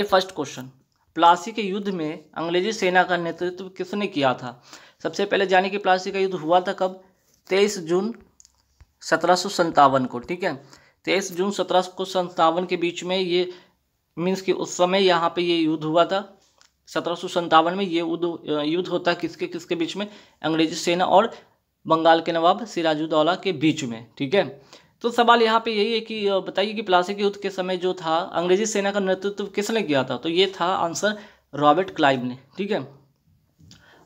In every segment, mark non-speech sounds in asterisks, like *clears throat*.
ये first question Plassey के युद्ध में अंग्रेजी सेना का नेतृत्व किसने किया था सबसे पहले जाने कि प्लासी का युद्ध हुआ था कब तेईस जून सत्रह को ठीक है तेईस जून सत्रह के बीच में ये मीन्स कि उस समय यहाँ पे ये युद्ध हुआ था सत्रह में ये युद्ध युद्ध होता किसके किसके बीच में अंग्रेजी सेना और बंगाल के नवाब सिराजुद्दौला के बीच में ठीक है तो सवाल यहाँ पे यही है कि बताइए कि के युद्ध के समय जो था अंग्रेजी सेना का नेतृत्व किसने किया था तो ये था आंसर रॉबर्ट क्लाइव ने ठीक है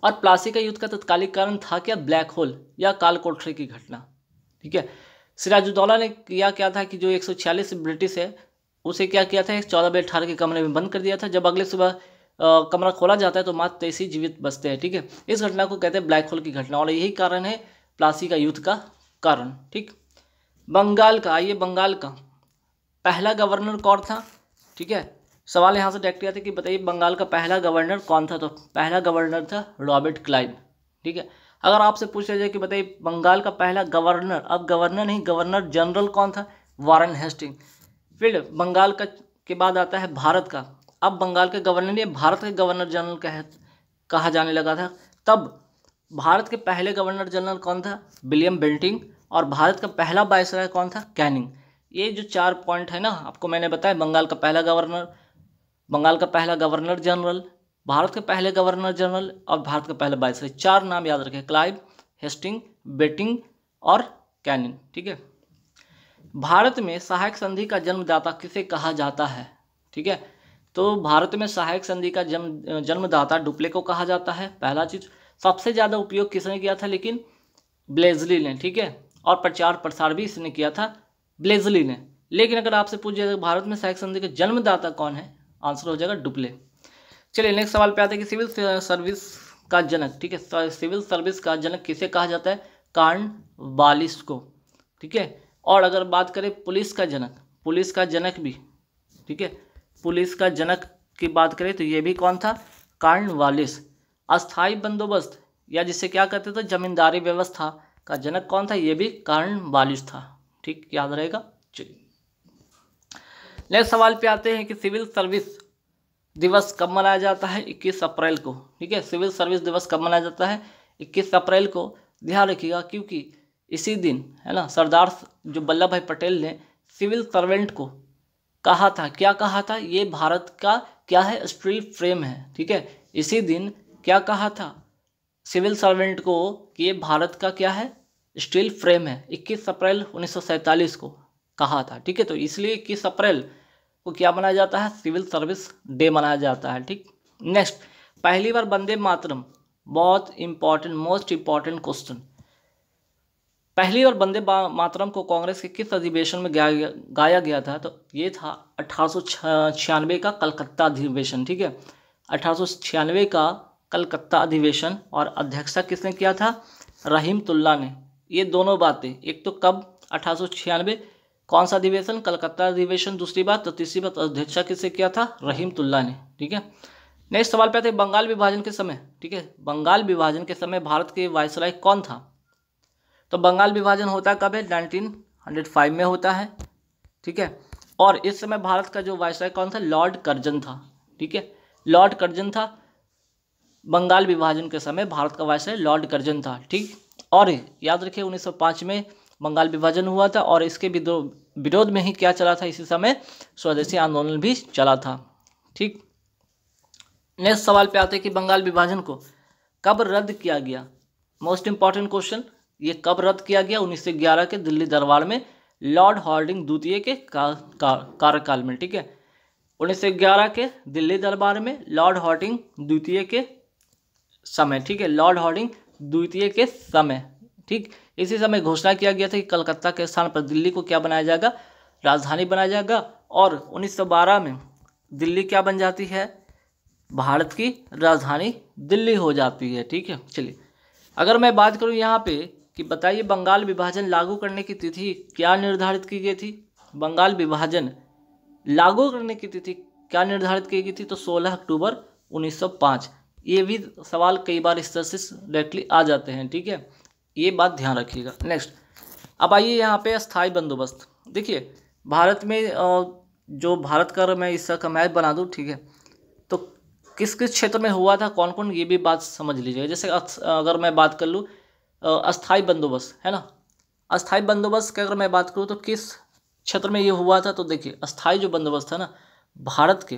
और का युद्ध का तत्कालिक कारण था क्या ब्लैक होल या काल कोठरे की घटना ठीक है सिराजुद्दौला ने किया क्या था कि जो एक ब्रिटिश है उसे क्या किया था चौदह बजे अठारह के कमरे में बंद कर दिया था जब अगले सुबह कमरा खोला जाता है तो मात्र तेईस जीवित बचते हैं ठीक है इस घटना को कहते हैं ब्लैक होल की घटना और यही कारण है प्लासी का युद्ध का कारण ठीक बंगाल का आइए बंगाल का पहला गवर्नर कौन था ठीक है सवाल यहाँ से डायरेक्ट किया था कि बताइए बंगाल का पहला गवर्नर कौन था तो पहला गवर्नर था रॉबर्ट क्लाइव ठीक है अगर आपसे पूछा जाए कि बताइए बंगाल का पहला गवर्नर अब गवर्नर नहीं गवर्नर जनरल कौन था वारन हेस्टिंग फिर बंगाल का के बाद आता है भारत का अब बंगाल के गवर्नर ने भारत के गवर्नर जनरल कह कहा जाने लगा था तब भारत के पहले गवर्नर जनरल कौन था विलियम बिल्टिंग और भारत का पहला वायसराय कौन था कैनिंग ये जो चार पॉइंट है ना आपको मैंने बताया बंगाल का पहला गवर्नर बंगाल का पहला गवर्नर जनरल भारत के पहले गवर्नर जनरल और भारत का पहला वायसराय चार नाम याद रखें क्लाइव हेस्टिंग बेटिंग और कैनिंग ठीक है भारत में सहायक संधि का जन्मदाता किसे कहा जाता है ठीक है तो भारत में सहायक संधि का जन्म जन्मदाता डुप्ले को कहा जाता है पहला चीज़ सबसे ज़्यादा उपयोग किसने किया था लेकिन ब्लेजली ने ठीक है और प्रचार प्रसार भी इसने किया था ब्लेजली ने लेकिन अगर आपसे पूछ जाएगा भारत में सहायक संधि का जन्मदाता कौन है आंसर हो जाएगा डुप्ले चलिए नेक्स्ट सवाल पे आते हैं कि सिविल सर्विस का जनक ठीक है सिविल सर्विस का जनक किसे कहा जाता है कार्न वालिस को ठीक है और अगर बात करें पुलिस का जनक पुलिस का जनक भी ठीक है पुलिस का जनक की बात करें तो ये भी कौन था कार्न वालिस अस्थाई बंदोबस्त या जिसे क्या कहते थे जमींदारी व्यवस्था का जनक कौन था ये भी कारण बालिश था ठीक याद रहेगा चलिए नेक्स्ट सवाल पे आते हैं कि सिविल सर्विस दिवस कब मनाया जाता है 21 अप्रैल को ठीक है सिविल सर्विस दिवस कब मनाया जाता है 21 अप्रैल को ध्यान रखिएगा क्योंकि इसी दिन है ना सरदार जो वल्लभ भाई पटेल ने सिविल सर्वेंट को कहा था क्या कहा था ये भारत का क्या है स्ट्रीट फ्रेम है ठीक है इसी दिन क्या कहा था सिविल सर्वेंट को कि ये भारत का क्या है स्टील फ्रेम है 21 अप्रैल उन्नीस को कहा था ठीक है तो इसलिए इक्कीस अप्रैल को क्या मनाया जाता है सिविल सर्विस डे मनाया जाता है ठीक नेक्स्ट पहली बार वंदे मातरम बहुत इंपॉर्टेंट मोस्ट इंपॉर्टेंट क्वेश्चन पहली बार वंदे मातरम को कांग्रेस के किस अधिवेशन में गाया गाया गया था तो ये था अठारह का कलकत्ता अधिवेशन ठीक है अठारह का कलकत्ता अधिवेशन और अध्यक्षता किसने किया था रहीमतुल्ला ने ये दोनों बातें एक तो कब अठारह कौन सा अधिवेशन कलकत्ता अधिवेशन दूसरी बात तो तीसरी बात अध्यक्षता किसने किया था रहीमतुल्ला ने ठीक है नेक्स्ट सवाल पे आते हैं बंगाल विभाजन के समय ठीक है बंगाल विभाजन के समय भारत के वायसराय कौन था तो बंगाल विभाजन होता कब है फाइव में होता है ठीक है और इस समय भारत का जो वायसराय कौन था लॉर्ड कर्जन था ठीक है लॉर्ड कर्जन था बंगाल विभाजन के समय भारत का वायसराय लॉर्ड कर्जन था ठीक और याद रखिए 1905 में बंगाल विभाजन हुआ था और इसके विरोध में ही क्या चला था इसी समय स्वदेशी आंदोलन भी चला था ठीक नेक्स्ट सवाल पे आते हैं कि बंगाल विभाजन को कब रद्द किया गया मोस्ट इंपॉर्टेंट क्वेश्चन ये कब रद्द किया गया 1911 के दिल्ली दरबार में लॉर्ड हॉर्डिंग द्वितीय के का, का, कार्यकाल में ठीक है 1911 के दिल्ली दरबार में लॉर्ड हॉर्डिंग द्वितीय के समय ठीक है लॉर्ड हॉर्डिंग द्वितीय के समय ठीक इसी समय घोषणा किया गया था कि कलकत्ता के स्थान पर दिल्ली को क्या बनाया जाएगा राजधानी बनाया जाएगा और 1912 में दिल्ली क्या बन जाती है भारत की राजधानी दिल्ली हो जाती है ठीक है चलिए अगर मैं बात करूं यहाँ पे कि बताइए बंगाल विभाजन लागू करने की तिथि क्या निर्धारित की गई थी बंगाल विभाजन लागू करने की तिथि क्या निर्धारित की गई थी तो सोलह अक्टूबर उन्नीस ये भी सवाल कई बार इस तरह से डायरेक्टली आ जाते हैं ठीक है ये बात ध्यान रखिएगा नेक्स्ट अब आइए यहाँ पे अस्थाई बंदोबस्त देखिए भारत में जो भारत का मैं इस तरह का मैप बना दूँ ठीक है तो किस किस क्षेत्र में हुआ था कौन कौन ये भी बात समझ लीजिएगा जैसे अगर मैं बात कर लूँ अस्थाई बंदोबस्त है ना अस्थाई बंदोबस्त की अगर मैं बात करूँ तो किस क्षेत्र में ये हुआ था तो देखिए अस्थाई जो बंदोबस्त था ना भारत के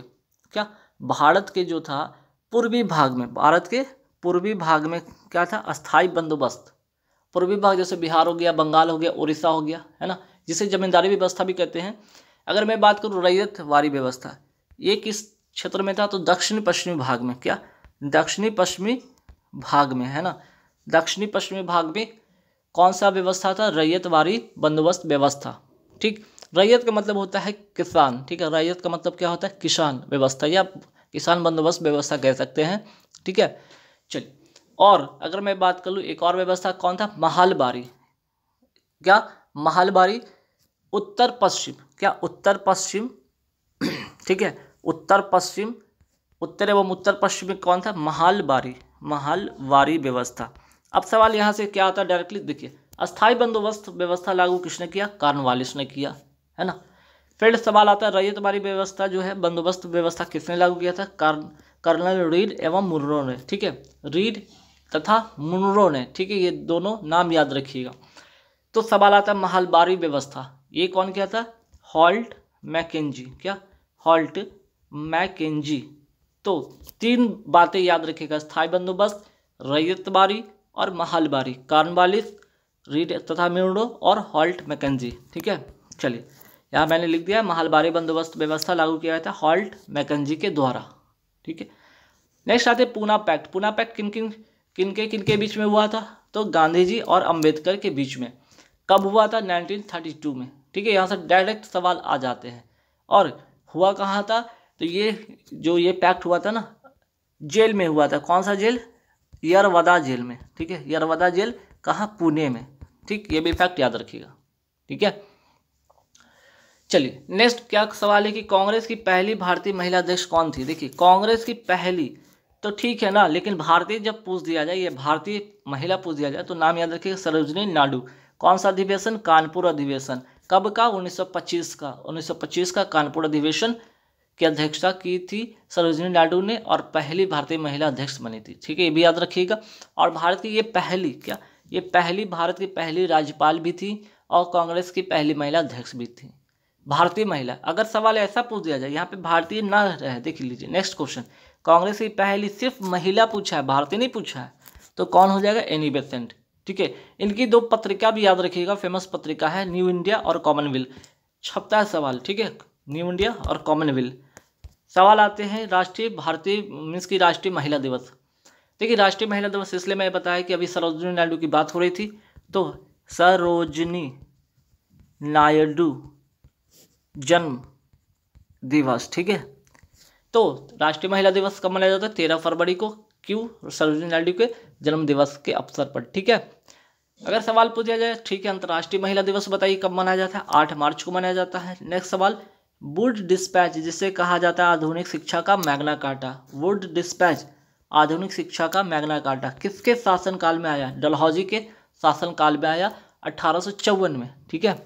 क्या भारत के जो था पूर्वी भाग में भारत के पूर्वी भाग में क्या था अस्थाई बंदोबस्त पूर्वी भाग जैसे बिहार हो गया बंगाल हो गया उड़ीसा हो गया है ना जिसे जमींदारी व्यवस्था भी कहते हैं अगर मैं बात करूँ रैयत वारी व्यवस्था ये किस क्षेत्र में था तो दक्षिण पश्चिमी भाग में क्या दक्षिणी पश्चिमी भाग में है ना दक्षिणी पश्चिमी भाग में कौन सा व्यवस्था था रैयत वारी बंदोबस्त व्यवस्था ठीक रैयत का मतलब होता है किसान ठीक है रैयत का मतलब क्या होता है किसान व्यवस्था या किसान बंदोबस्त व्यवस्था कह सकते हैं ठीक है चलिए और अगर मैं बात कर लूँ एक और व्यवस्था कौन था महालबारी क्या महालबारी उत्तर पश्चिम क्या उत्तर पश्चिम *clears throat* ठीक है उत्तर पश्चिम उत्तर एवं उत्तर पश्चिम में कौन था महालबारी महालवारी व्यवस्था अब सवाल यहाँ से क्या आता है डायरेक्टली देखिए अस्थाई बंदोबस्त व्यवस्था लागू किसने किया कार्नवालिस ने किया है ना फिर सवाल आता है रैयत बारी व्यवस्था जो है बंदोबस्त व्यवस्था किसने लागू किया था कर्नल रीड एवं मुर्रो ने ठीक है रीड तथा मुनरो ने ठीक है ये दोनों नाम याद रखिएगा तो सवाल आता है महलबारी व्यवस्था ये कौन क्या था हॉल्ट मैकेजी क्या हॉल्ट मैकेजी तो तीन बातें याद रखिएगा स्थायी बंदोबस्त रैयत बारी और महलबारी कार्नवालिस रीड तथा म्यूडो और हॉल्ट मैकेजी ठीक है चलिए यहाँ मैंने लिख दिया महालबारी बंदोबस्त व्यवस्था लागू किया गया था हॉल्ट मैकनजी के द्वारा ठीक है नेक्स्ट आते पूना पैक्ट पूना पैक्ट किन किन किन के किन के बीच में हुआ था तो गांधी जी और अंबेडकर के बीच में कब हुआ था 1932 में ठीक है यहाँ से डायरेक्ट सवाल आ जाते हैं और हुआ कहाँ था तो ये जो ये पैक्ट हुआ था ना जेल में हुआ था कौन सा जेल यरवदा जेल में ठीक है यरवदा जेल कहाँ पुणे में ठीक ये भी फैक्ट याद रखिएगा ठीक है चलिए नेक्स्ट क्या सवाल है कि कांग्रेस की पहली भारतीय महिला अध्यक्ष कौन थी देखिए कांग्रेस की पहली तो ठीक है ना लेकिन भारतीय जब पूछ दिया जाए ये भारतीय महिला पूछ दिया जाए तो नाम याद रखिएगा सरोजनी नायडू कौन सा अधिवेशन कानपुर अधिवेशन कब का 1925 का 1925 का कानपुर अधिवेशन की अध्यक्षता की थी सरोजनी नायडू ने और पहली भारतीय महिला अध्यक्ष बनी थी ठीक है ये भी याद रखिएगा और भारत की ये पहली क्या ये पहली भारत की पहली राज्यपाल भी थी और कांग्रेस की पहली महिला अध्यक्ष भी थी भारतीय महिला अगर सवाल ऐसा पूछ दिया जाए यहाँ पे भारतीय ना रहे देख लीजिए नेक्स्ट क्वेश्चन कांग्रेस की पहली सिर्फ महिला पूछा है भारतीय नहीं पूछा है तो कौन हो जाएगा एनी बेसेंट e ठीक है इनकी दो पत्रिका भी याद रखिएगा फेमस पत्रिका है न्यू इंडिया और कॉमनवेल्थ छपता है सवाल ठीक है न्यू इंडिया और कॉमनवेल्थ सवाल आते हैं राष्ट्रीय भारतीय मीन्स की राष्ट्रीय महिला दिवस देखिए राष्ट्रीय महिला दिवस इसलिए मैं बताया कि अभी सरोजनी नायडू की बात हो रही थी तो सरोजनी नायडू जन्म दिवस ठीक है तो राष्ट्रीय महिला दिवस कब मनाया जाता है तेरह फरवरी को क्यों सरोजनी नायडू के जन्म दिवस के अवसर पर ठीक है अगर सवाल पूछा जाए ठीक है अंतर्राष्ट्रीय महिला दिवस बताइए कब मनाया जाता है आठ मार्च को मनाया जाता है नेक्स्ट सवाल वुड डिस्पैच जिसे कहा जाता है आधुनिक शिक्षा का मैग्ना कार्टा वुड डिस्पैच आधुनिक शिक्षा का मैग्ना कार्टा किसके शासनकाल में आया डलहौजी के शासनकाल में आया अठारह में ठीक है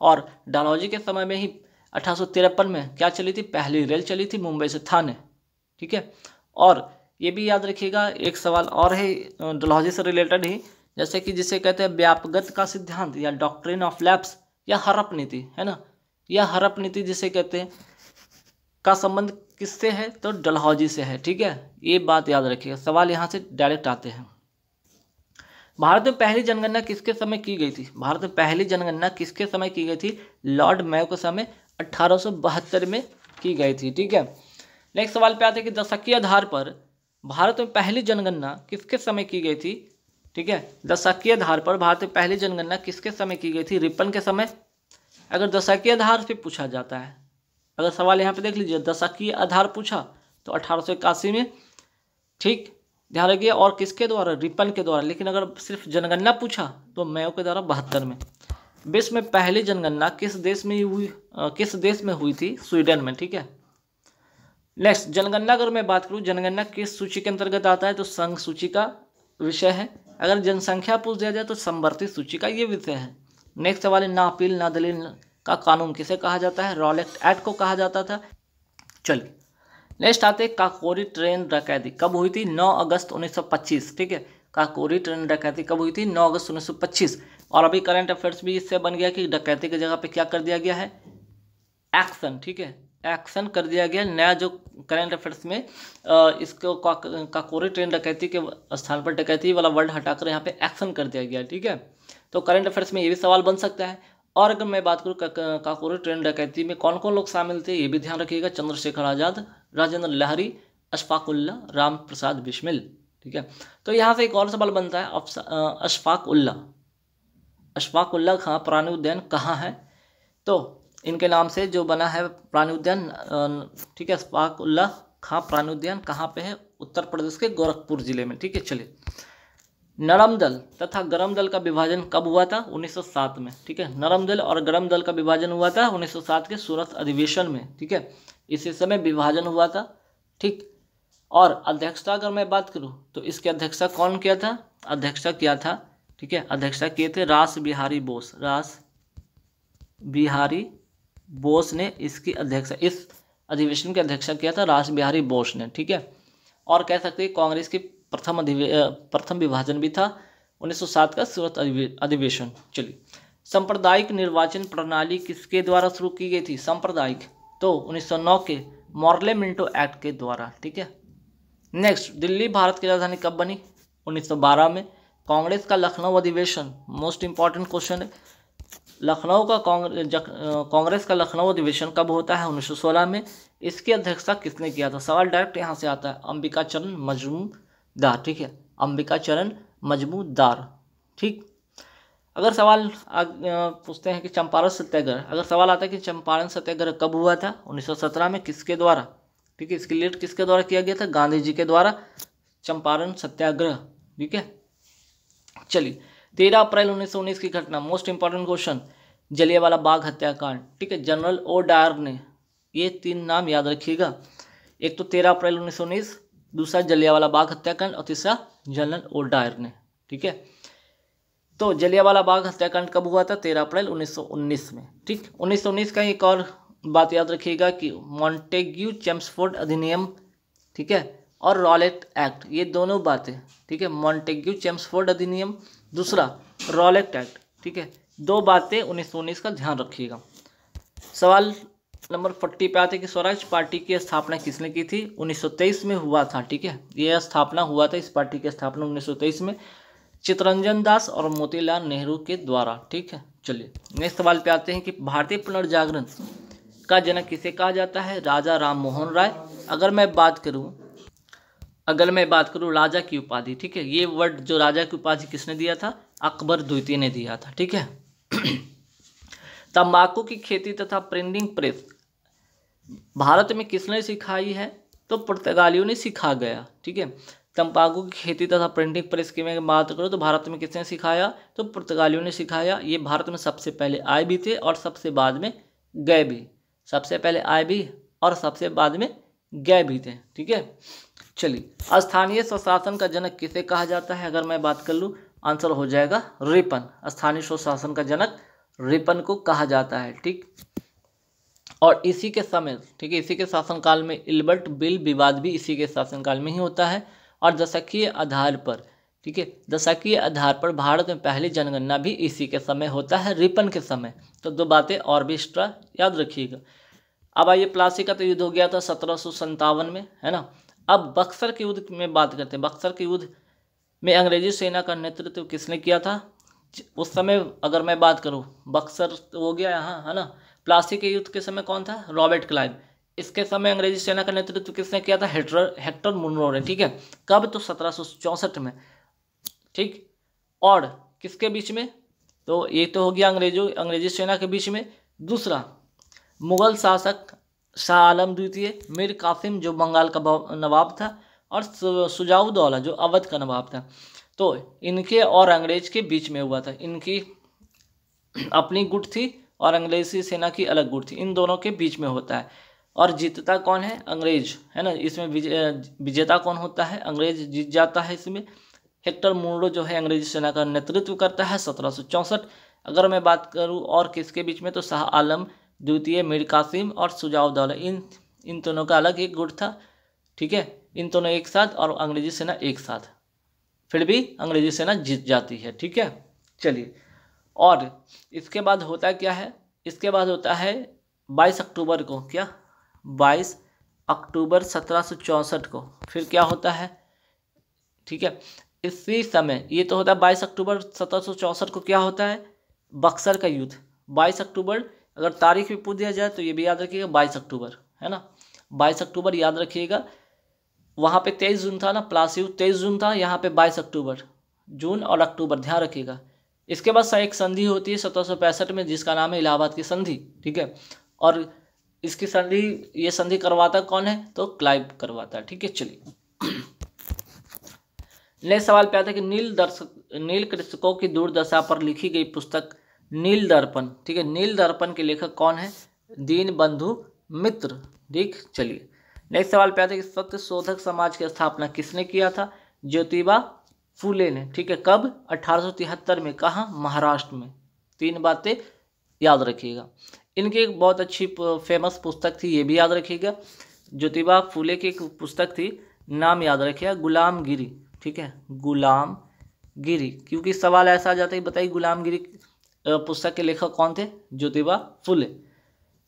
और डलहौजी के समय में ही अठारह में क्या चली थी पहली रेल चली थी मुंबई से थाने ठीक है और ये भी याद रखिएगा एक सवाल और है डलहौजी से रिलेटेड ही जैसे कि जिसे कहते हैं व्यापगत का सिद्धांत या डॉक्ट्रिन ऑफ लैप्स या हरप नीति है ना या हरप नीति जिसे कहते हैं का संबंध किससे है तो डलहौजी से है ठीक है ये बात याद रखिएगा सवाल यहाँ से डायरेक्ट आते हैं भारत में पहली जनगणना किसके समय की गई थी भारत में पहली जनगणना किसके समय की गई थी लॉर्ड मैव के समय अट्ठारह में की गई थी ठीक है नेक्स्ट सवाल पे आते हैं कि दशकीय आधार पर भारत में पहली जनगणना किसके समय की गई थी ठीक है दशकीय आधार पर भारत में पहली जनगणना किसके समय की गई थी रिपन के समय अगर दशकीय आधार पे पूछा जाता है अगर सवाल यहाँ पे देख लीजिए दशकीय आधार पूछा तो अठारह में ठीक ध्यान रखिए और किसके द्वारा रिपन के द्वारा लेकिन अगर सिर्फ जनगणना पूछा तो मैं के द्वारा बहत्तर में विश्व में पहली जनगणना किस देश में हुई किस देश में हुई थी स्वीडन में ठीक है नेक्स्ट जनगणना अगर मैं बात करूँ जनगणना किस सूची के अंतर्गत आता है तो संघ सूची का विषय है अगर जनसंख्या पूछ दिया जाए तो संवर्ती सूची का ये विषय है नेक्स्ट सवाल है ना अपील ना दलील का कानून किसे कहा जाता है रॉलेक्ट एक्ट को कहा जाता था चलिए नेक्स्ट आते काकोरी ट्रेन डकैदी कब हुई थी 9 अगस्त 1925 ठीक है काकोरी ट्रेन डकैदी कब हुई थी 9 अगस्त 1925 और अभी करंट अफेयर्स भी इससे बन गया कि डकैती की जगह पे क्या कर दिया गया है एक्शन ठीक है एक्शन कर दिया गया नया जो करंट अफेयर्स में इसको काकोरी ट्रेन डकैती के स्थान पर डकैती वाला वर्ड हटाकर यहाँ पे एक्शन कर दिया गया ठीक है तो करंट अफेयर्स में ये भी सवाल बन सकता है और अगर मैं बात करूँ काकोरी ट्रेन डकैती में कौन कौन लोग शामिल थे ये भी ध्यान रखिएगा चंद्रशेखर आज़ाद राजेंद्र लहरी अशफाक राम प्रसाद बिश्मिल ठीक है तो यहाँ से एक और सवाल बनता है अशफाक उल्ला अशफाक उल्ला हाँ, खां प्राणी उद्यान कहाँ है तो इनके नाम से जो बना है प्राणी उद्यान ठीक है उल्ला हाँ, खां प्राणी उद्यान कहाँ पे है उत्तर प्रदेश के गोरखपुर जिले में ठीक है चलिए नरम दल तथा गरम दल का विभाजन कब हुआ था 1907 में ठीक है नरम दल और गरम दल का विभाजन हुआ था 1907 के सूरत अधिवेशन में ठीक है इसी समय विभाजन हुआ था ठीक और अध्यक्षता अगर मैं बात करूँ तो इसकी अध्यक्षता कौन किया था अध्यक्षता किया था ठीक है अध्यक्षता किए थे रास बिहारी बोस रास बिहारी बोस ने इसकी अध्यक्ष इस अधिवेशन की अध्यक्षता किया था रास बिहारी बोस ने ठीक है और कह सकते हैं कांग्रेस की प्रथम प्रथम विभाजन भी था 1907 का सूरत अधिवेशन चलिए सांप्रदायिक निर्वाचन प्रणाली किसके द्वारा शुरू की गई थी सांप्रदायिक तो 1909 के मॉर्ले मिंटो एक्ट के द्वारा ठीक है नेक्स्ट दिल्ली भारत की राजधानी कब बनी 1912 में कांग्रेस का लखनऊ अधिवेशन मोस्ट इंपॉर्टेंट क्वेश्चन है लखनऊ का कांग्रेस का लखनऊ अधिवेशन कब होता है 1916 में इसकी अध्यक्षता किसने किया था सवाल डायरेक्ट यहाँ से आता है अंबिका चरण मजमूदार ठीक है अंबिका चरण मजमूदार ठीक अगर सवाल पूछते हैं कि चंपारण सत्याग्रह अगर सवाल आता है कि चंपारण सत्याग्रह कब हुआ था 1917 में किसके द्वारा ठीक है इसकी लिए किसके द्वारा किया गया था गांधी जी के द्वारा चंपारण सत्याग्रह ठीक है चलिए तेरह अप्रैल उन्नीस सौ उन्नीस की घटना most important question Jallianwala Bagh हत्याकांड ठीक है जनरल ओ डायर ने ये तीन नाम याद रखिएगा एक तो तेरह अप्रैल उन्नीस सौ उन्नीस दूसरा जलियावाला बाग हत्याकांड और तीसरा जनरल ओ डायर ने ठीक है तो जलियावाला बाग हत्याकांड कब हुआ था तेरह अप्रैल 1919 में ठीक 1919 का एक और बात याद रखिएगा कि मॉन्टेग्यू चैम्सफोर्ड अधिनियम ठीक है और रॉलेट एक्ट ये दोनों बातें ठीक है मॉन्टेग्यू चेम्सफोर्ड अधिनियम दूसरा रॉलेट एक्ट ठीक है दो बातें उन्नीस सौ उन्नीस का ध्यान रखिएगा सवाल नंबर फोर्टी पे आते कि स्वराज पार्टी की स्थापना किसने की थी 1923 में हुआ था ठीक है यह स्थापना हुआ था इस पार्टी की स्थापना 1923 में चितरंजन दास और मोतीलाल नेहरू के द्वारा ठीक है चलिए नेक्स्ट सवाल पे आते हैं कि भारतीय पुनर्जागरण का जनक किसे कहा जाता है राजा राम मोहन राय अगर मैं बात करूँ अगर मैं बात करूँ राजा की उपाधि ठीक है ये वर्ड जो राजा की उपाधि किसने दिया था अकबर द्वितीय ने दिया था ठीक है *clears throat* तंबाकू की खेती तथा प्रिंटिंग प्रेस भारत में किसने सिखाई है तो पुर्तगालियों ने सिखा गया ठीक है तंबाकू की खेती तथा प्रिंटिंग प्रेस की मैं बात करूँ तो भारत में किसने सिखाया तो पुर्तगालियों ने सिखाया ये भारत में सबसे पहले आए भी थे और सबसे बाद में गए भी सबसे पहले आए भी और सबसे बाद में गए भी थे ठीक है चलिए स्थानीय स्वशासन का जनक किसे कहा जाता है अगर मैं बात कर लूँ आंसर हो जाएगा रिपन स्थानीय स्वशासन का जनक रिपन को कहा जाता है ठीक और इसी के समय ठीक है इसी के शासनकाल में इल्बर्ट बिल विवाद भी इसी के शासनकाल में ही होता है और दशकीय आधार पर ठीक है दशकीय आधार पर भारत में पहली जनगणना भी इसी के समय होता है रिपन के समय तो दो बातें और भी एक्स्ट्रा याद रखिएगा अब आइए प्लासी का तो युद्ध हो गया था सत्रह में है ना अब बक्सर के युद्ध में बात करते हैं बक्सर के युद्ध में अंग्रेजी सेना का नेतृत्व किसने किया था उस समय अगर मैं बात करूँ बक्सर तो हो गया यहाँ है ना प्लासी के युद्ध के समय कौन था रॉबर्ट क्लाइव इसके समय अंग्रेजी सेना का नेतृत्व किसने किया था हेक्टर हेक्टर मुनरो ने ठीक है कब तो सत्रह में ठीक और किसके बीच में तो ये तो हो गया अंग्रेजों अंग्रेजी सेना के बीच में दूसरा मुगल शासक शाह आलम द्वितीय मीर कासिम जो बंगाल का नवाब था और सुजाउदौला जो अवध का नवाब था तो इनके और अंग्रेज के बीच में हुआ था इनकी अपनी गुट थी और अंग्रेजी सेना की अलग गुट थी इन दोनों के बीच में होता है और जीतता कौन है अंग्रेज है ना इसमें विजेता कौन होता है अंग्रेज जीत जाता है इसमें हेक्टर मुंडो जो है अंग्रेजी सेना का नेतृत्व करता है सत्रह अगर मैं बात करूँ और किसके बीच में तो शाह आलम द्वितीय मीर कासिम और सुजाव इन इन दोनों का अलग एक गुट था ठीक है इन दोनों एक साथ और अंग्रेजी सेना एक साथ फिर भी अंग्रेजी सेना जीत जाती है ठीक है चलिए और इसके बाद होता क्या है इसके बाद होता है बाईस अक्टूबर को क्या बाईस अक्टूबर सत्रह को फिर क्या होता है ठीक है इसी समय ये तो होता है बाईस अक्टूबर सत्रह को क्या होता है बक्सर का युद्ध बाईस अक्टूबर अगर तारीख भी पूछ दिया जाए तो ये भी याद रखिएगा बाईस अक्टूबर है ना बाईस अक्टूबर याद रखिएगा वहाँ पे तेईस जून था ना प्लासीव तेईस जून था यहाँ पे बाईस अक्टूबर जून और अक्टूबर ध्यान रखिएगा इसके बाद एक संधि होती है सत्रह में जिसका नाम है इलाहाबाद की संधि ठीक है और इसकी संधि ये संधि करवाता कौन है तो क्लाइव करवाता है ठीक है चलिए नेक्स्ट सवाल पे आता है कि नील दर्शक नील कृषकों की दूरदशा पर लिखी गई पुस्तक नील दर्पण ठीक है नील दर्पण के लेखक कौन है दीन बंधु मित्र ठीक चलिए नेक्स्ट सवाल पे आता है कि सत्य शोधक समाज की स्थापना किसने किया था ज्योतिबा फूले ने ठीक है कब अठारह में कहा महाराष्ट्र में तीन बातें याद रखिएगा इनकी एक बहुत अच्छी फेमस पुस्तक थी ये भी याद रखिएगा ज्योतिबा फूले की एक पुस्तक थी नाम याद रखिएगा गुलामगिरी ठीक है गुलाम गिरी क्योंकि सवाल ऐसा आ जाता है बताइए गुलामगिरी पुस्तक के लेखक कौन थे ज्योतिबा फुले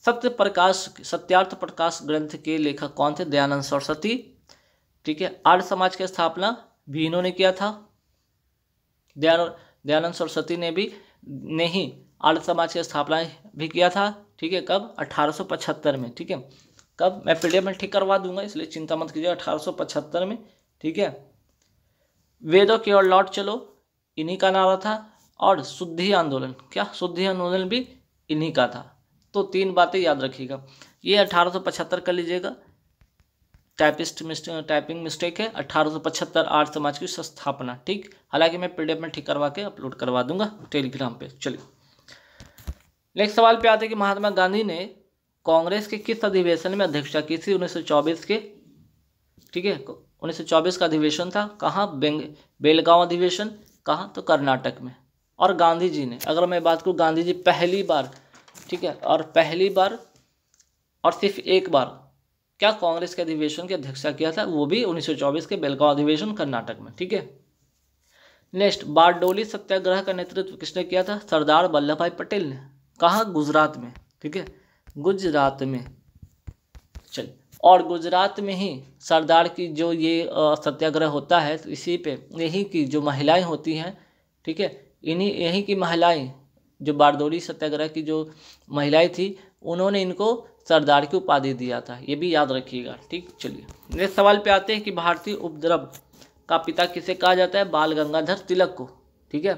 सत्य प्रकाश सत्यार्थ प्रकाश ग्रंथ के लेखक कौन थे दयानंद सरस्वती ठीक है आर्य समाज की स्थापना भी इन्होंने किया था दयान दयानंद सरस्वती ने भी नहीं आर्य समाज की स्थापना भी किया था ठीक है कब 1875 में ठीक है कब मैं पीडीएफ में ठीक करवा दूंगा इसलिए चिंता मत कीजिए 1875 में ठीक है वेदों की ओर लौट चलो इन्हीं का नारा था और शुद्धि आंदोलन क्या शुद्धि आंदोलन भी इन्हीं का था तो तीन बातें याद रखिएगा ये अठारह कर लीजिएगा टाइपिस्ट मिस्टेक टाइपिंग मिस्टेक है अठारह आर्थ समाज की स्थापना ठीक हालांकि मैं पी में ठीक करवा के अपलोड करवा दूंगा टेलीग्राम पे चलिए नेक्स्ट सवाल पे आते हैं कि महात्मा गांधी ने कांग्रेस के किस अधिवेशन में अध्यक्षता की थी 1924 के ठीक है 1924 का अधिवेशन था कहाँ बेंग बेलगांव अधिवेशन कहाँ तो कर्नाटक में और गांधी जी ने अगर मैं बात करूँ गांधी जी पहली बार ठीक है और पहली बार और सिर्फ एक बार क्या कांग्रेस के अधिवेशन की अध्यक्षता किया था वो भी 1924 के बेलगांव अधिवेशन कर्नाटक में ठीक है नेक्स्ट बारडोली सत्याग्रह का नेतृत्व किसने किया था सरदार वल्लभ भाई पटेल ने कहा गुजरात में ठीक है गुजरात में चल और गुजरात में ही सरदार की जो ये सत्याग्रह होता है तो इसी पे यही की जो महिलाएं होती हैं ठीक है इन्हीं यहीं की महिलाएं जो बारदोरी सत्याग्रह की जो महिलाएं थी उन्होंने इनको सरदार की उपाधि दिया था ये भी याद रखिएगा ठीक चलिए नेक्स्ट सवाल पे आते हैं कि भारतीय उपद्रव का पिता किसे कहा जाता है बाल गंगाधर तिलक को ठीक है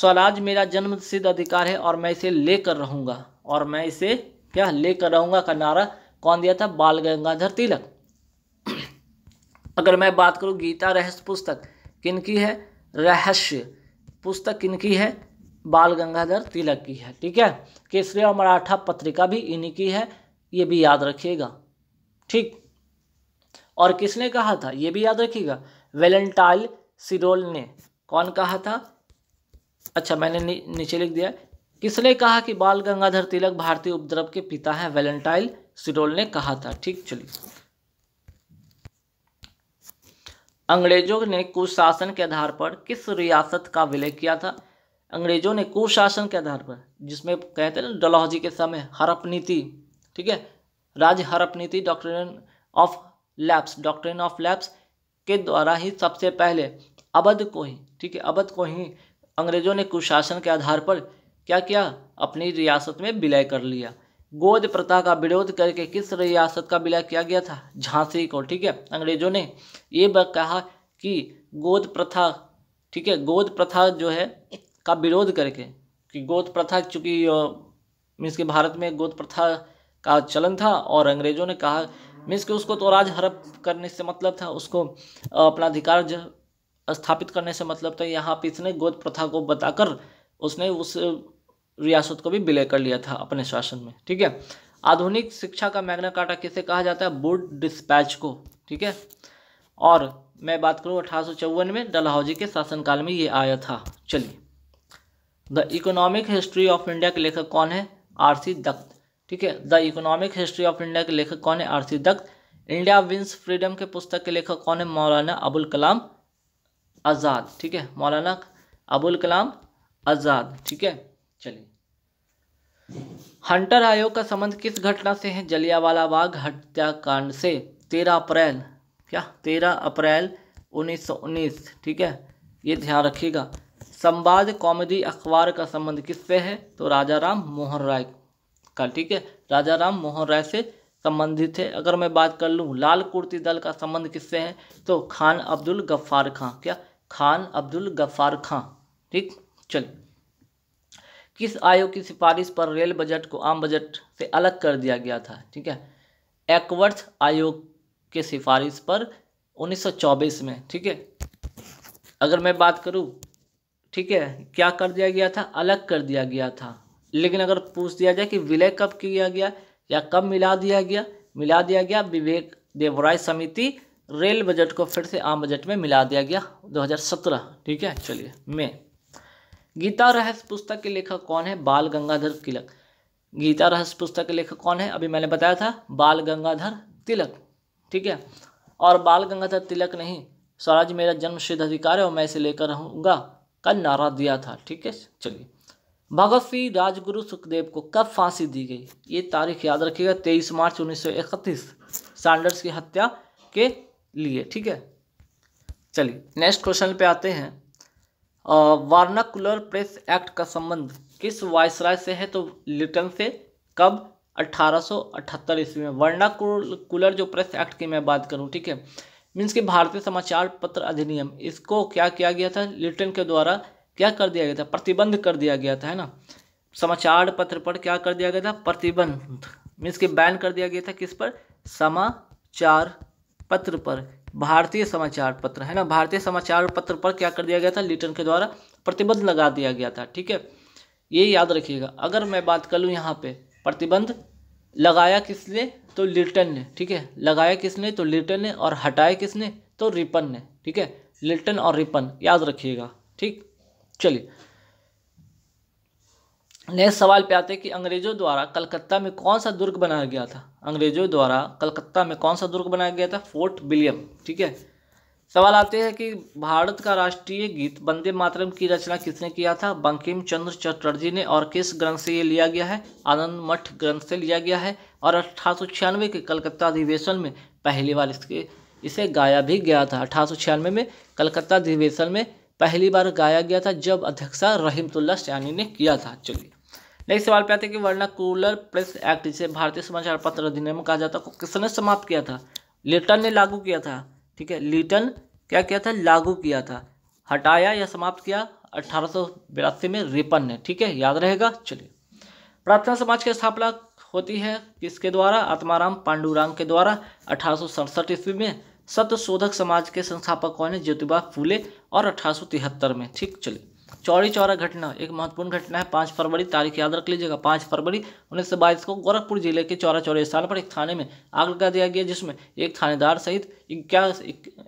स्वराज मेरा जन्म सिद्ध अधिकार है और मैं इसे लेकर रहूँगा और मैं इसे क्या लेकर रहूँगा का नारा कौन दिया था बाल गंगाधर तिलक अगर मैं बात करूँ गीता रहस्य पुस्तक किन की है रहस्य पुस्तक किनकी है बाल गंगाधर तिलक की है ठीक है केसरी और मराठा पत्रिका भी इन्हीं की है ये भी याद रखिएगा ठीक और किसने कहा था ये भी याद रखिएगा वेलेंटाइल सिरोल ने कौन कहा था अच्छा मैंने नीचे लिख दिया किसने कहा कि बाल गंगाधर तिलक भारतीय उपद्रव के पिता हैं वेलेंटाइल सिरोल ने कहा था ठीक चलिए अंग्रेजों ने कुशासन के आधार पर किस रियासत का विलय किया था अंग्रेजों ने कुशासन के आधार पर जिसमें कहते हैं डलहौजी के समय हरप नीति ठीक है राज्य हरप नीति doctrine of lapse doctrine of lapse के द्वारा ही सबसे पहले अवध को ही ठीक है अवध को ही अंग्रेजों ने कुशासन के आधार पर क्या किया अपनी रियासत में विलय कर लिया गोद प्रथा का विरोध करके किस रियासत का विलय किया गया था झांसी को ठीक है अंग्रेजों ने ये कहा कि गोद प्रथा ठीक है गोद प्रथा जो है का विरोध करके कि गोद प्रथा चूँकि मीन्स के भारत में गोद प्रथा का चलन था और अंग्रेजों ने कहा मीन्स कि उसको तो राज हड़प करने से मतलब था उसको अपना अधिकार स्थापित करने से मतलब था यहाँ पे इसने गोद प्रथा को बताकर उसने उस रियासत को भी विलय कर लिया था अपने शासन में ठीक है आधुनिक शिक्षा का मैग्ना काटा किसे कहा जाता है बोर्ड डिस्पैच को ठीक है और मैं बात करूँ अठारह में डलहौजी के शासनकाल में ये आया था चलिए the economic history of India के लेखक कौन है आर सी दत्त ठीक है the economic history of India के लेखक कौन है R C Dutt India wins freedom के पुस्तक के लेखक कौन है मौलाना अबुल कलाम आज़ाद ठीक है मौलाना अबुल कलाम आज़ाद ठीक है चलिए हंटर आयोग का संबंध किस घटना से है जलियावाला बाग हत्याकांड से तेरह अप्रैल क्या तेरह अप्रैल 1919 ठीक है ये ध्यान रखिएगा संवाद कॉमेडी अखबार का संबंध किससे है तो राजा राम मोहन राय का ठीक है राजा राम मोहन राय से संबंधित है अगर मैं बात कर लूँ लाल कुर्ती दल का संबंध किससे है तो खान अब्दुल गफ्फार खां क्या खान अब्दुल गफ्फार खां ठीक चलिए किस आयोग की सिफारिश पर रेल बजट को आम बजट से अलग कर दिया गया था ठीक है एक्वर्थ आयोग के सिफारिश पर 1924 में ठीक है अगर मैं बात करूँ ठीक है क्या कर दिया गया था अलग कर दिया गया था लेकिन अगर पूछ दिया जाए कि विलय कब किया गया या कब मिला दिया गया मिला दिया गया विवेक देवराय समिति रेल बजट को फिर से आम बजट में मिला दिया गया 2017 ठीक है चलिए मैं गीता रहस्य पुस्तक के लेखक कौन है बाल गंगाधर तिलक गीता रहस्य पुस्तक के लेखक कौन है अभी मैंने बताया था बाल गंगाधर तिलक ठीक है और बाल गंगाधर तिलक नहीं स्वराज मेरा जन्म सिद्ध अधिकार है और मैं इसे लेकर रहूँगा का नारा दिया था ठीक है चलिए भगत सिंह राजगुरु सुखदेव को कब फांसी दी गई ये तारीख याद रखिएगा तेईस मार्च उन्नीस सौ इकतीस सैंडर्स की हत्या के लिए ठीक है चलिए नेक्स्ट क्वेश्चन पे आते हैं वार्नाकुलर प्रेस एक्ट का संबंध किस वायसराय से है तो लिटन से कब 1878 ईस्वी में वर्नाकुलर जो प्रेस एक्ट की मैं बात करूं ठीक है मीन्स कि भारतीय समाचार पत्र अधिनियम इसको क्या किया गया था लिटन के द्वारा क्या कर दिया गया था प्रतिबंध कर दिया गया था है ना समाचार पत्र पर क्या कर दिया गया था प्रतिबंध मीन्स कि बैन कर दिया गया था किस पर समाचार पत्र पर भारतीय समाचार पत्र है ना भारतीय समाचार पत्र पर क्या कर दिया गया था लिटन के द्वारा प्रतिबंध लगा दिया गया था ठीक है ये याद रखिएगा अगर मैं बात कर लूँ यहाँ पे प्रतिबंध लगाया किसने तो लिटन ने ठीक है लगाया किसने तो लिटन ने और हटाया किसने तो रिपन ने ठीक है लिटन और रिपन याद रखिएगा ठीक चलिए नेक्स्ट सवाल पे आते हैं कि अंग्रेज़ों द्वारा कलकत्ता में कौन सा दुर्ग बनाया गया था अंग्रेज़ों द्वारा कलकत्ता में कौन सा दुर्ग बनाया गया था फोर्ट विलियम ठीक है सवाल आते हैं कि भारत का राष्ट्रीय गीत वंदे मातरम की रचना किसने किया था बंकिम चंद्र चटर्जी ने और किस ग्रंथ से ये लिया गया है आनंद मठ ग्रंथ से लिया गया है और अठारह के कलकत्ता अधिवेशन में पहली बार इसके इसे गाया भी गया था अठारह में कलकत्ता अधिवेशन में पहली बार गाया गया था जब अध्यक्षा रहीमतुल्ला सयानी ने किया था चलिए नेक्स्ट सवाल पे आते हैं कि वर्नाकूलर प्रेस एक्ट जिसे भारतीय समाचार पत्र अधिनियम कहा जाता को किसने समाप्त किया था लिटन ने लागू किया था ठीक है लिटन क्या किया था लागू किया था हटाया या समाप्त किया अठारह में रिपन ने ठीक है याद रहेगा चलिए प्रार्थना समाज की स्थापना होती है किसके द्वारा आत्माराम पांडुराम के द्वारा अठारह ईस्वी में सत्य शोधक समाज के संस्थापक कौन है ज्योतिबा फूले और अठारह में ठीक चलिए चौरी चौरा घटना एक महत्वपूर्ण घटना है पाँच फरवरी तारीख याद रख लीजिएगा पाँच फरवरी उन्नीस सौ बाईस को गोरखपुर जिले के चौरा चौरे स्थान पर एक थाने में आग लगा दिया गया जिसमें एक थानेदार सहित इक्यास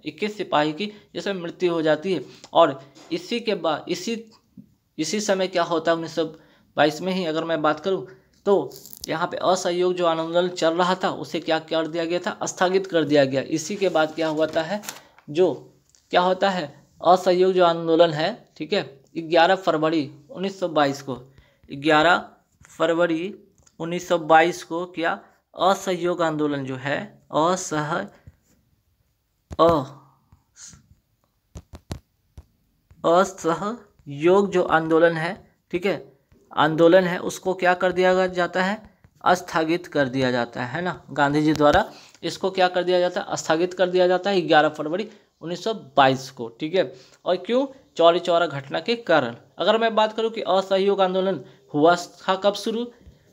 इक्कीस सिपाही की जिसमें मृत्यु हो जाती है और इसी के बाद इसी इसी समय क्या होता है उन्नीस सौ बाईस में ही अगर मैं बात करूँ तो यहाँ पे असहयोग जो आंदोलन चल रहा था उसे क्या कर दिया गया था स्थगित कर दिया गया इसी के बाद क्या हुआ है जो क्या होता है असहयोग जो आंदोलन है ठीक है ग्यारह फरवरी 1922 को ग्यारह फरवरी 1922 को क्या असहयोग आंदोलन जो है असह असहयोग जो आंदोलन है ठीक है आंदोलन है उसको क्या कर दिया जाता है स्थगित कर दिया जाता है ना गांधी जी द्वारा इसको क्या कर दिया जाता है स्थगित कर दिया जाता है ग्यारह फरवरी 1922 को ठीक है और क्यों चौरी चौरा घटना के कारण अगर मैं बात करूँ कि असहयोग आंदोलन हुआ था कब शुरू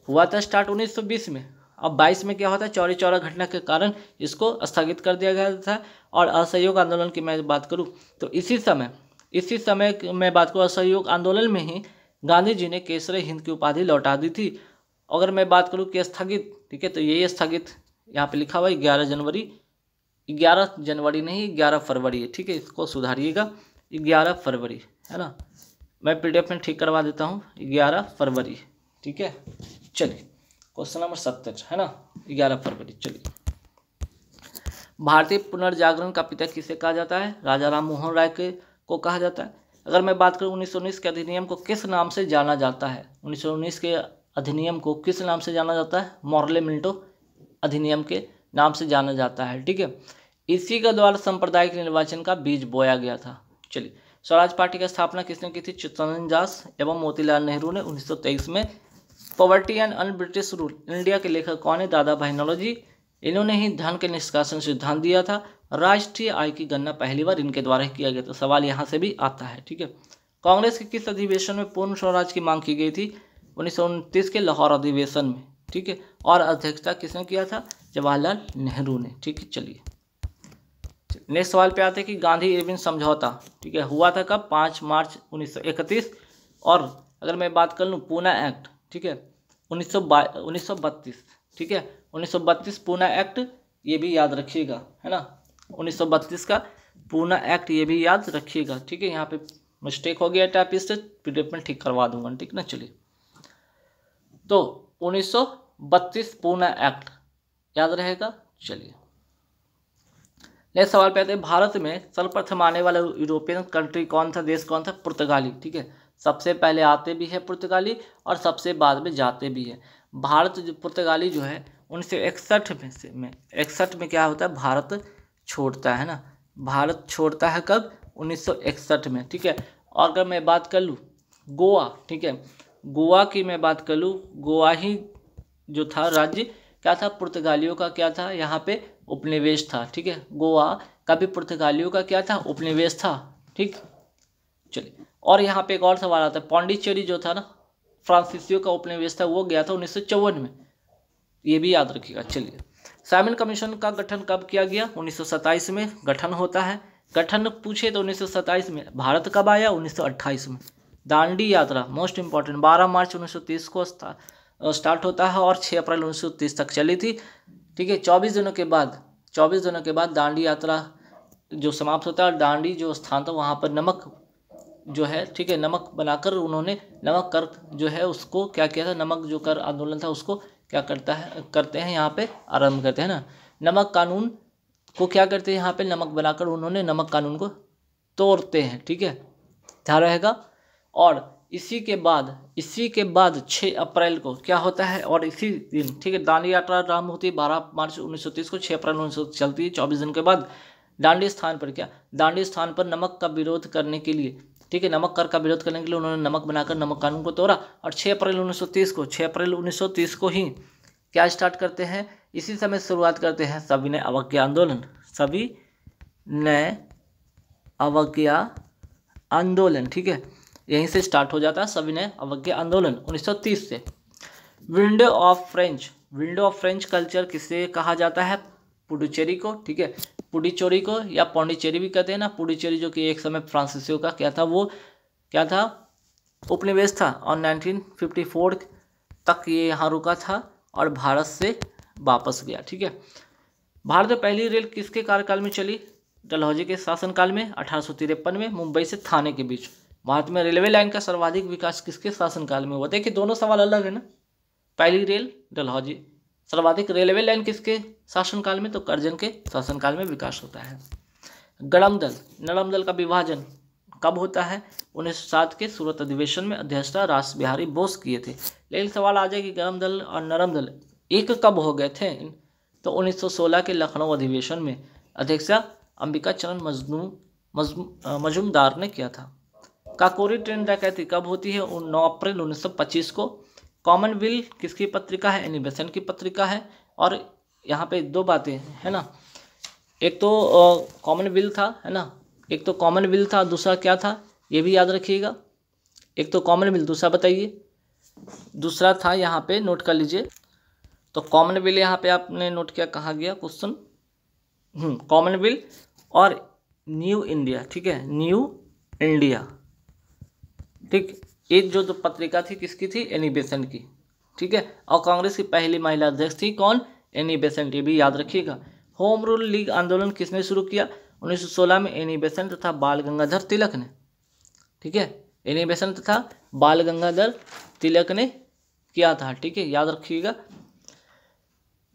हुआ था स्टार्ट 1920 में अब 22 में क्या होता है चौरी चौरा घटना के कारण इसको स्थगित कर दिया गया था और असहयोग आंदोलन की मैं बात करूँ तो इसी समय इसी समय मैं बात करूँ असहयोग आंदोलन में ही गांधी जी ने केसरे हिंद की उपाधि लौटा दी थी अगर मैं बात करूँ कि स्थगित ठीक है तो यही स्थगित यहाँ पे लिखा हुआ है ग्यारह जनवरी ग्यारह जनवरी नहीं ग्यारह फरवरी है ठीक है इसको सुधारिएगा ग्यारह फरवरी है ना मैं पी में ठीक करवा देता हूँ ग्यारह फरवरी ठीक है चलिए क्वेश्चन नंबर सत्तर है ना ग्यारह फरवरी चलिए भारतीय पुनर्जागरण का पिता किसे कहा जाता है राजा राम मोहन राय के को कहा जाता है अगर मैं बात करूँ उन्नीस के अधिनियम को किस नाम से जाना जाता है उन्नीस के अधिनियम को किस नाम से जाना जाता है मॉरले मिल्टो अधिनियम के नाम से जाना जाता है ठीक है इसी के द्वारा सांप्रदायिक निर्वाचन का बीज बोया गया था चलिए स्वराज पार्टी की स्थापना किसने की थी चित्तरंजन दास एवं मोतीलाल नेहरू ने 1923 में poverty and un British rule India के लेखक कौन है दादा भाई नौलोजी इन्होंने ही धन के निष्कासन सिद्धांत दिया था राष्ट्रीय आय की गणना पहली बार इनके द्वारा ही किया गया था सवाल यहाँ से भी आता है ठीक है कांग्रेस के किस अधिवेशन में पूर्ण स्वराज की मांग की गई थी उन्नीस के लाहौर अधिवेशन में ठीक है और अध्यक्षता किसने किया था जवाहरलाल नेहरू ने ठीक है चलिए नेक्स्ट सवाल पे आते हैं कि गांधी इरविन समझौता ठीक है हुआ था कब पाँच मार्च उन्नीस और अगर मैं बात कर लूँ पूना एक्ट ठीक है उन्नीस उन्नीस ठीक है उन्नीस पूना एक्ट ये भी याद रखिएगा है ना उन्नीस का पूना एक्ट ये भी याद रखिएगा ठीक है यहाँ पे मिस्टेक हो गया टाइप इससे पीडीएफ में ठीक करवा दूंगा ठीक ना चलिए तो 1932 पूना एक्ट याद रहेगा चलिए नेक्स्ट सवाल पे आते हैं भारत में सर्वप्रथम आने वाला यूरोपियन कंट्री कौन था देश कौन था पुर्तगाली ठीक है सबसे पहले आते भी है पुर्तगाली और सबसे बाद में जाते भी है भारत जो पुर्तगाली जो है उन्नीस सौ इकसठ में से में इकसठ में क्या होता है भारत छोड़ता है ना भारत छोड़ता है कब उन्नीस सौ इकसठ में ठीक है और अगर मैं बात कर लूँ गोवा ठीक है गोवा की मैं बात कर लूँ गोवा ही जो था राज्य क्या था पुर्तगालियों का क्या था यहाँ पे उपनिवेश था ठीक है गोवा का भी पुर्तगालियों का क्या था उपनिवेश था ठीक चलिए और यहाँ पे एक और सवाल आता है पाण्डिचेरी जो था ना फ्रांसीसियों का उपनिवेश था वो गया था उन्नीस में ये भी याद रखिएगा चलिए साइमन कमीशन का गठन कब किया गया उन्नीस में गठन होता है गठन पूछे तो उन्नीस में भारत कब आया उन्नीस में दांडी यात्रा मोस्ट इंपॉर्टेंट 12 मार्च 1930 को स्टार्ट होता है और 6 अप्रैल 1930 तक चली थी ठीक है चौबीस दिनों के बाद चौबीस दिनों के बाद दांडी यात्रा जो समाप्त होता है और दांडी जो स्थान था वहाँ पर नमक जो है ठीक है नमक बनाकर उन्होंने नमक कर जो है उसको क्या किया था नमक जो कर आंदोलन था उसको क्या करता है करते हैं यहाँ पे आरंभ करते हैं ना नमक कानून को क्या करते हैं यहाँ पे नमक बनाकर उन्होंने नमक कानून को तोड़ते हैं ठीक है ध्यान रहेगा और इसी के बाद इसी के बाद 6 अप्रैल को क्या होता है और इसी दिन ठीक है दांडी यात्रा राम होती है बारह मार्च उन्नीस को 6 अप्रैल उन्नीस चलती है चौबीस दिन के बाद दांडी स्थान पर क्या दांडी स्थान पर नमक का विरोध करने के लिए ठीक है नमक कर का विरोध करने के लिए उन्होंने नमक बनाकर नमक कानून को तोड़ा और छः अप्रैल उन्नीस को छः अप्रैल उन्नीस को ही क्या स्टार्ट करते हैं इसी समय शुरुआत करते हैं सभी ने अवज्ञा आंदोलन सभी ने अवज्ञा आंदोलन ठीक है यहीं से स्टार्ट हो जाता है सविनय अवज्ञा आंदोलन 1930 से window of French window of French culture किसे कहा जाता है पुडुचेरी को ठीक है पुडुचेरी को या पौंडीचेरी भी कहते हैं ना पुडुचेरी जो कि एक समय फ्रांसिसो का क्या था वो क्या था उपनिवेश था और 1954 तक ये यहाँ रुका था और भारत से वापस गया ठीक है भारत में पहली रेल किसके कार्यकाल में चली डलहौजी के शासनकाल में अठारह में मुंबई से थाने के बीच भारत में रेलवे लाइन का सर्वाधिक विकास किसके शासनकाल में हुआ देखिए दोनों सवाल अलग है ना पहली रेल डलहौजी सर्वाधिक रेलवे लाइन किसके शासनकाल में तो करजन के शासनकाल में विकास होता है गड़म दल नरम दल का विभाजन कब होता है उन्नीस सात के सूरत अधिवेशन में अध्यक्षता रास बिहारी बोस किए थे लेकिन सवाल आ जाए कि गर्म दल और नरम दल एक कब हो गए थे तो 1916 के लखनऊ अधिवेशन में अध्यक्षता अंबिका चरण मजनू मजूमदार ने किया था काकोरी ट्रेन डकैती कब होती है नौ अप्रैल उन्नीस सौ पच्चीस को कॉमनवेल किसकी पत्रिका है एनिमेशन की पत्रिका है और यहाँ पे दो बातें है ना एक तो कॉमनवेल था है ना एक तो विल था दूसरा क्या था ये भी याद रखिएगा एक तो कॉमनवेल दूसरा बताइए दूसरा था यहाँ पे नोट कर लीजिए तो विल यहाँ पे आपने नोट किया कहाँ गया क्वेश्चन हम्म, कॉमनवेल और न्यू इंडिया ठीक है न्यू इंडिया ठीक ये जो जो पत्रिका थी किसकी थी एनी बेसेंट की ठीक है और कांग्रेस की पहली महिला अध्यक्ष थी कौन एनी बेसेंट ये भी याद रखिएगा होम रूल लीग आंदोलन किसने शुरू किया 1916 में एनी बेसेंट तथा बाल गंगाधर तिलक ने ठीक है एनी बेसेंट तथा बाल गंगाधर तिलक ने किया था ठीक है याद रखिएगा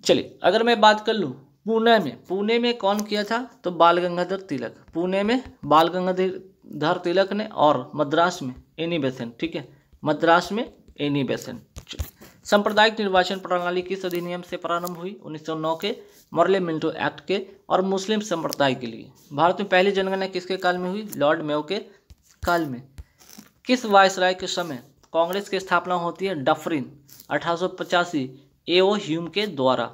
चलिए अगर मैं बात कर लूँ पुणे में पुणे में कौन किया था तो बाल गंगाधर तिलक पुणे में बाल गंगाधर धर तिलक ने और मद्रास में एनी बेसन ठीक है मद्रास में एनी बेसन सांप्रदायिक निर्वाचन प्रणाली किस अधिनियम से प्रारंभ हुई 1909 के मॉरले मिंटो एक्ट के और मुस्लिम संप्रदाय के लिए भारत में पहली जनगणना किसके काल में हुई लॉर्ड मेव के काल में किस वायसराय के समय कांग्रेस की स्थापना होती है डफरिन अठारह एओ ह्यूम के द्वारा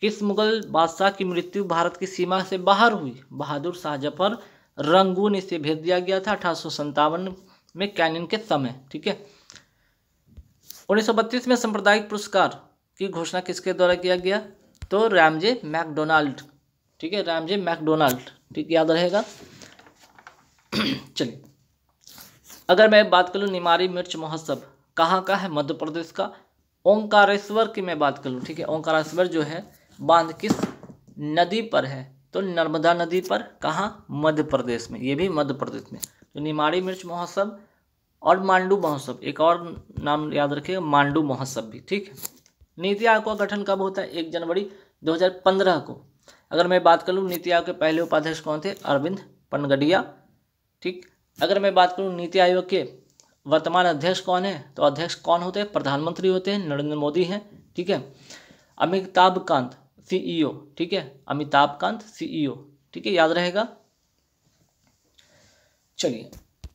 किस मुगल बादशाह की मृत्यु भारत की सीमा से बाहर हुई बहादुर शाह जफर रंगून इसे भेज दिया गया था अठारह में कैनिन के समय ठीक है 1932 में सांप्रदायिक पुरस्कार की घोषणा किसके द्वारा किया गया तो रामजे मैकडोनाल्ड ठीक है रामजे मैकडोनाल्ड ठीक याद रहेगा चलिए अगर मैं बात करूँ निमारी मिर्च महोत्सव कहाँ का है मध्य प्रदेश का ओंकारेश्वर की मैं बात करूँ ठीक है ओंकारेश्वर जो है बांध किस नदी पर है तो नर्मदा नदी पर कहाँ मध्य प्रदेश में ये भी मध्य प्रदेश में तो निमाड़ी मिर्च महोत्सव और मांडू महोत्सव एक और नाम याद रखिएगा मांडू महोत्सव भी ठीक है नीति आयोग का गठन कब होता है एक जनवरी 2015 को अगर मैं बात करूँ नीति आयोग के पहले उपाध्यक्ष कौन थे अरविंद पनगडिया ठीक अगर मैं बात करूँ नीति आयोग के वर्तमान अध्यक्ष कौन है तो अध्यक्ष कौन होते हैं प्रधानमंत्री होते हैं नरेंद्र मोदी हैं ठीक है अमिताभ कांत सीईओ e ठीक है अमिताभ कांत सीईओ e ठीक है याद रहेगा चलिए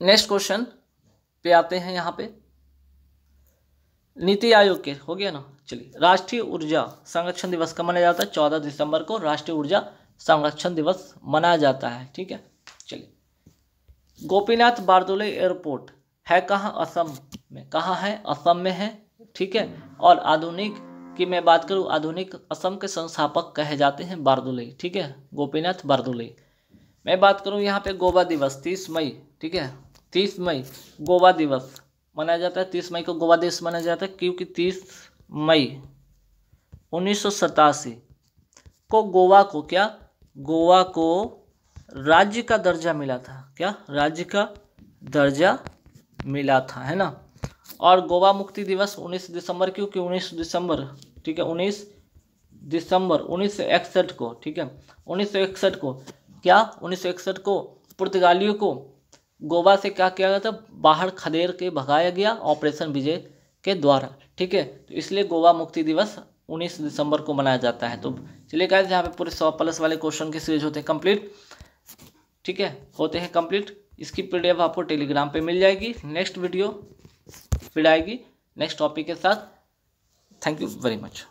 नेक्स्ट क्वेश्चन पे आते हैं यहाँ पे नीति आयोग के हो गया ना चलिए राष्ट्रीय ऊर्जा संरक्षण दिवस कब मनाया जाता है चौदह दिसंबर को राष्ट्रीय ऊर्जा संरक्षण दिवस मनाया जाता है ठीक है चलिए गोपीनाथ बारदोले एयरपोर्ट है कहाँ असम में कहाँ है असम में है ठीक है और आधुनिक की मैं बात करूँ आधुनिक असम के संस्थापक कहे जाते हैं बारदुलई ठीक है गोपीनाथ बारदुलई मैं बात करूँ यहाँ पे गोवा दिवस तीस मई ठीक है तीस मई गोवा दिवस मनाया जाता है तीस मई को गोवा दिवस मनाया जाता है क्योंकि तीस मई उन्नीस को गोवा को क्या गोवा को राज्य का दर्जा मिला था क्या राज्य का दर्जा मिला था है ना और गोवा मुक्ति दिवस 19 दिसंबर क्योंकि 19 दिसंबर ठीक है 19 दिसंबर उन्नीस को ठीक है उन्नीस को क्या उन्नीस को पुर्तगालियों को गोवा से क्या किया गया था बाहर खदेड़ के भगाया गया ऑपरेशन विजय के द्वारा ठीक है तो इसलिए गोवा मुक्ति दिवस 19 दिसंबर को मनाया जाता है तो चलिए गाइस यहाँ पे पूरे सौ प्लस वाले क्वेश्चन के सीरीज होते हैं कंप्लीट ठीक है होते हैं कंप्लीट इसकी पीडीएफ आपको टेलीग्राम पे मिल जाएगी नेक्स्ट वीडियो स्पीड आएगी नेक्स्ट टॉपिक के साथ थैंक यू वेरी मच